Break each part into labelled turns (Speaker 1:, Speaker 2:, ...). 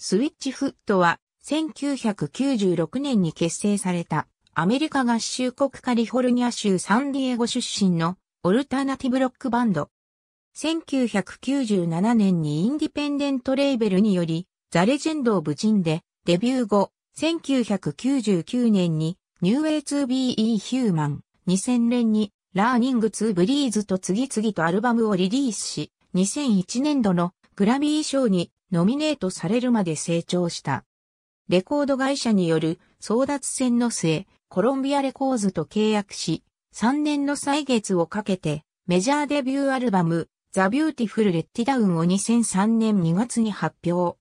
Speaker 1: スイッチフットは1996年に結成されたアメリカ合衆国カリフォルニア州サンディエゴ出身のオルタナティブロックバンド。1997年にインディペンデントレーベルによりザ・レジェンド・オブ・ジンでデビュー後、1999年にニューウェイツー・ b ー・ヒューマン、2000年にラーニングツー・ブリーズと次々とアルバムをリリースし、2001年度のグラミー賞にノミネートされるまで成長した。レコード会社による争奪戦の末、コロンビアレコーズと契約し、3年の歳月をかけて、メジャーデビューアルバム、ザ・ビューティフル・レッティダウンを2003年2月に発表。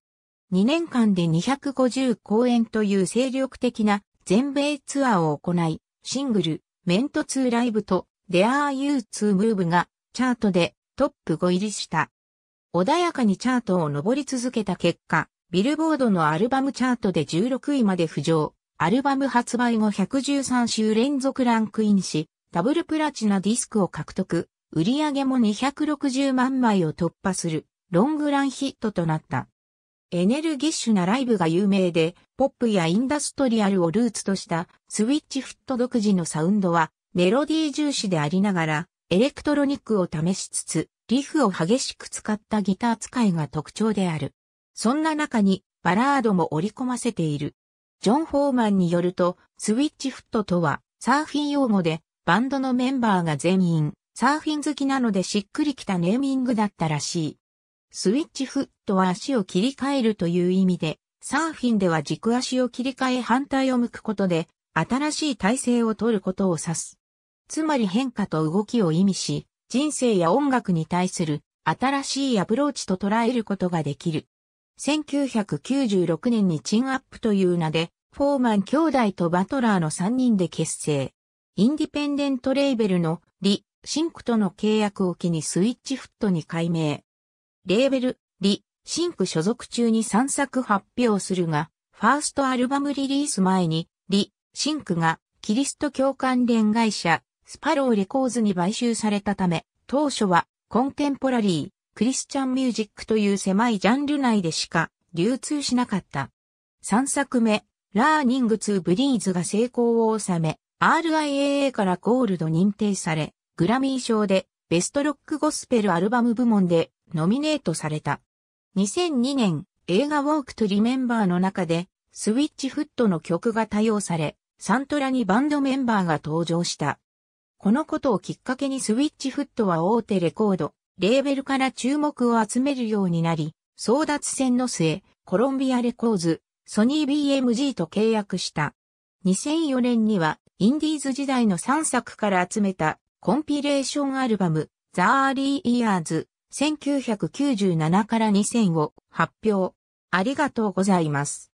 Speaker 1: 2年間で250公演という精力的な全米ツアーを行い、シングル、メント2ライブと、デアーユー2ムーブがチャートでトップ5入りした。穏やかにチャートを上り続けた結果、ビルボードのアルバムチャートで16位まで浮上、アルバム発売後113週連続ランクインし、ダブルプラチナディスクを獲得、売り上げも260万枚を突破する、ロングランヒットとなった。エネルギッシュなライブが有名で、ポップやインダストリアルをルーツとしたスウィッチフット独自のサウンドは、メロディー重視でありながら、エレクトロニックを試しつつ、リフを激しく使ったギター使いが特徴である。そんな中にバラードも織り込ませている。ジョン・ホーマンによると、スウィッチフットとは、サーフィン用語で、バンドのメンバーが全員、サーフィン好きなのでしっくりきたネーミングだったらしい。スウィッチフットは足を切り替えるという意味で、サーフィンでは軸足を切り替え反対を向くことで、新しい体勢を取ることを指す。つまり変化と動きを意味し、人生や音楽に対する新しいアプローチと捉えることができる。1996年にチンアップという名で、フォーマン兄弟とバトラーの3人で結成。インディペンデントレーベルのリ・シンクとの契約を機にスイッチフットに改名。レーベル、リ・シンク所属中に3作発表するが、ファーストアルバムリリース前に、リ・シンクがキリスト教関連会社スパローレコーズに買収されたため、当初はコンテンポラリー、クリスチャンミュージックという狭いジャンル内でしか流通しなかった。3作目、ラーニング2ブリーズが成功を収め、RIAA からゴールド認定され、グラミー賞でベストロックゴスペルアルバム部門でノミネートされた。2002年、映画ウォークトリメンバーの中で、スウィッチフットの曲が多用され、サントラにバンドメンバーが登場した。このことをきっかけにスウィッチフットは大手レコード、レーベルから注目を集めるようになり、争奪戦の末、コロンビアレコーズ、ソニー BMG と契約した。2004年には、インディーズ時代の3作から集めたコンピレーションアルバム、ザ・アーリー・イヤーズ、1997から2000を発表。ありがとうございます。